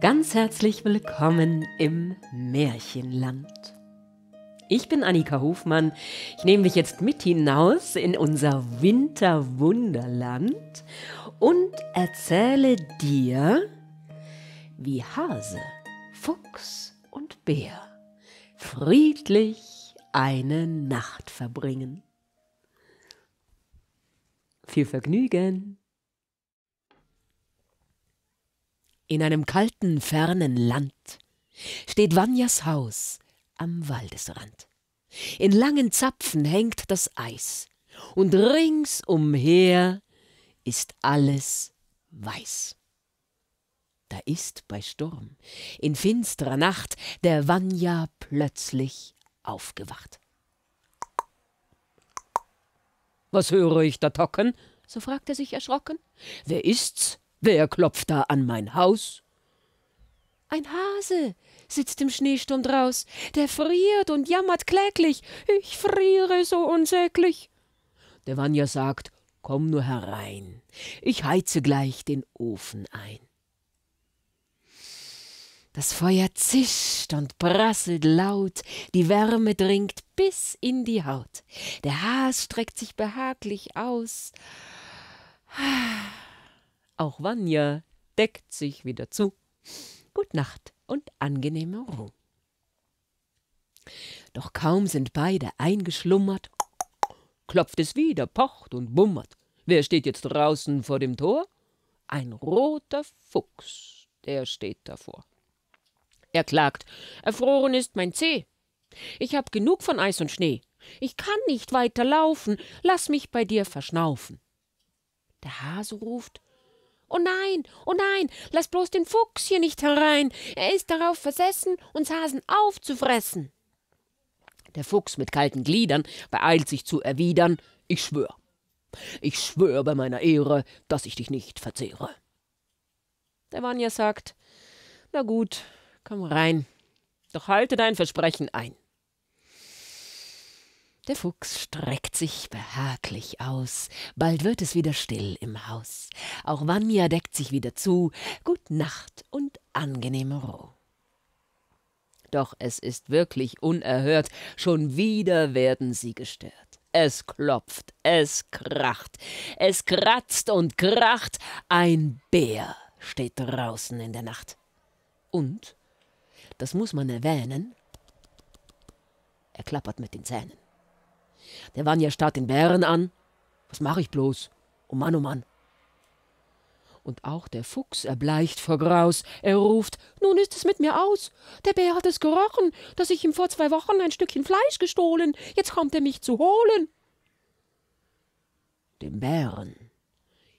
Ganz herzlich willkommen im Märchenland. Ich bin Annika Hofmann. Ich nehme dich jetzt mit hinaus in unser Winterwunderland und erzähle dir, wie Hase, Fuchs und Bär friedlich eine Nacht verbringen. Viel Vergnügen! In einem kalten, fernen Land steht Vanyas Haus am Waldesrand. In langen Zapfen hängt das Eis, und ringsumher ist alles weiß. Da ist bei Sturm, in finsterer Nacht, der Vanya plötzlich aufgewacht. Was höre ich da tocken? so fragt er sich erschrocken. Wer ist's? Wer klopft da an mein Haus? Ein Hase sitzt im Schneesturm draus, der friert und jammert kläglich, ich friere so unsäglich. Der Wanja sagt, komm nur herein, ich heize gleich den Ofen ein. Das Feuer zischt und prasselt laut, die Wärme dringt bis in die Haut. Der Has streckt sich behaglich aus. Ah. Auch Vanya deckt sich wieder zu. Gut Nacht und angenehme Ruhe. Doch kaum sind beide eingeschlummert, klopft es wieder, pocht und bummert. Wer steht jetzt draußen vor dem Tor? Ein roter Fuchs, der steht davor. Er klagt, erfroren ist mein Zeh. Ich hab genug von Eis und Schnee. Ich kann nicht weiter laufen, lass mich bei dir verschnaufen. Der Hase ruft, Oh nein, oh nein, lass bloß den Fuchs hier nicht herein. Er ist darauf versessen, uns Hasen aufzufressen. Der Fuchs mit kalten Gliedern beeilt sich zu erwidern: Ich schwör, ich schwör bei meiner Ehre, dass ich dich nicht verzehre. Der Wanja sagt: Na gut, komm rein, doch halte dein Versprechen ein. Der Fuchs streckt sich behaglich aus, bald wird es wieder still im Haus. Auch Vanya deckt sich wieder zu, gut Nacht und angenehme Ruhe. Doch es ist wirklich unerhört, schon wieder werden sie gestört. Es klopft, es kracht, es kratzt und kracht, ein Bär steht draußen in der Nacht. Und, das muss man erwähnen, er klappert mit den Zähnen. Der Vanya starrt den Bären an. Was mache ich bloß? Oh Mann, oh Mann. Und auch der Fuchs erbleicht vor Graus. Er ruft, nun ist es mit mir aus. Der Bär hat es gerochen, dass ich ihm vor zwei Wochen ein Stückchen Fleisch gestohlen. Jetzt kommt er mich zu holen. Dem Bären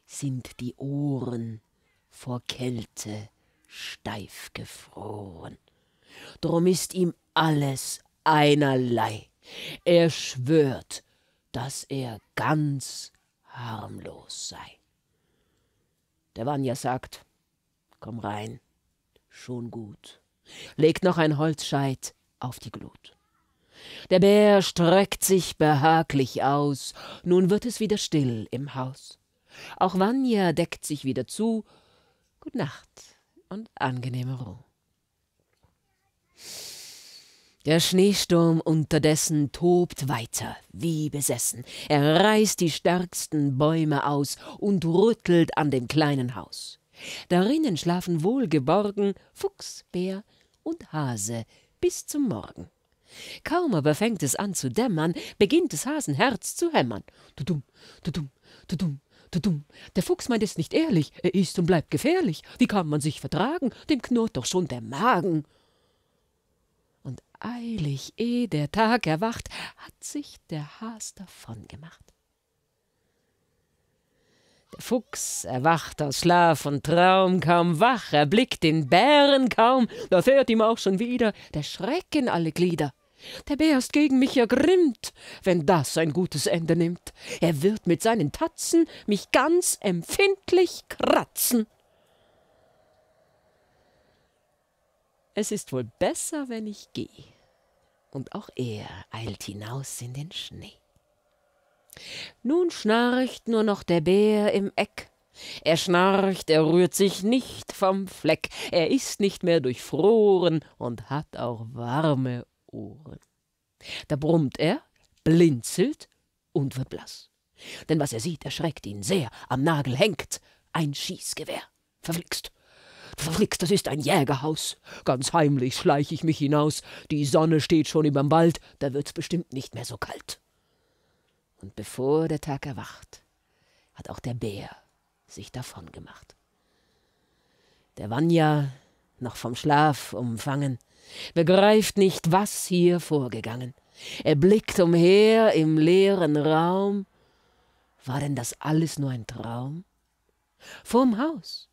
sind die Ohren vor Kälte steif gefroren. Drum ist ihm alles einerlei. Er schwört, dass er ganz harmlos sei. Der Wanja sagt, komm rein, schon gut. Legt noch ein Holzscheit auf die Glut. Der Bär streckt sich behaglich aus, nun wird es wieder still im Haus. Auch Wanja deckt sich wieder zu. Gut Nacht und angenehme Ruhe. Der Schneesturm unterdessen tobt weiter, wie besessen. Er reißt die stärksten Bäume aus und rüttelt an dem kleinen Haus. Darinnen schlafen wohlgeborgen Fuchs, Bär und Hase bis zum Morgen. Kaum aber fängt es an zu dämmern, beginnt des Hasenherz zu hämmern. Tudum, tudum, tudum, tudum. Der Fuchs meint es nicht ehrlich, er ist und bleibt gefährlich. Wie kann man sich vertragen? Dem knurrt doch schon der Magen eilig, eh der Tag erwacht, hat sich der Has davongemacht. Der Fuchs erwacht aus Schlaf und Traum, kaum wach, erblickt den Bären kaum, da fährt ihm auch schon wieder der Schreck in alle Glieder. Der Bär ist gegen mich ergrimmt, wenn das ein gutes Ende nimmt. Er wird mit seinen Tatzen mich ganz empfindlich kratzen. Es ist wohl besser, wenn ich gehe. Und auch er eilt hinaus in den Schnee. Nun schnarcht nur noch der Bär im Eck. Er schnarcht, er rührt sich nicht vom Fleck, er ist nicht mehr durchfroren und hat auch warme Ohren. Da brummt er, blinzelt und wird blass. Denn was er sieht, erschreckt ihn sehr. Am Nagel hängt ein Schießgewehr. Verflixt. Verflixt, das ist ein Jägerhaus. Ganz heimlich schleich ich mich hinaus. Die Sonne steht schon überm Wald, da wird's bestimmt nicht mehr so kalt. Und bevor der Tag erwacht, hat auch der Bär sich davon gemacht. Der Wanya, noch vom Schlaf umfangen, begreift nicht, was hier vorgegangen. Er blickt umher im leeren Raum. War denn das alles nur ein Traum? Vorm Haus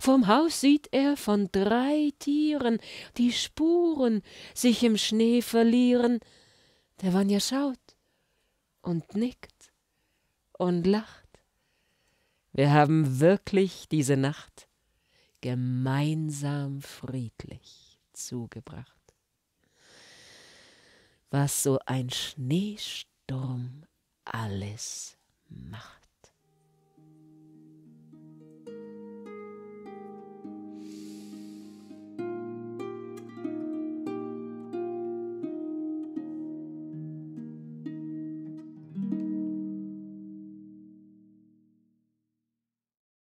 vom Haus sieht er von drei Tieren die Spuren sich im Schnee verlieren. Der Wanja schaut und nickt und lacht. Wir haben wirklich diese Nacht gemeinsam friedlich zugebracht. Was so ein Schneesturm alles macht.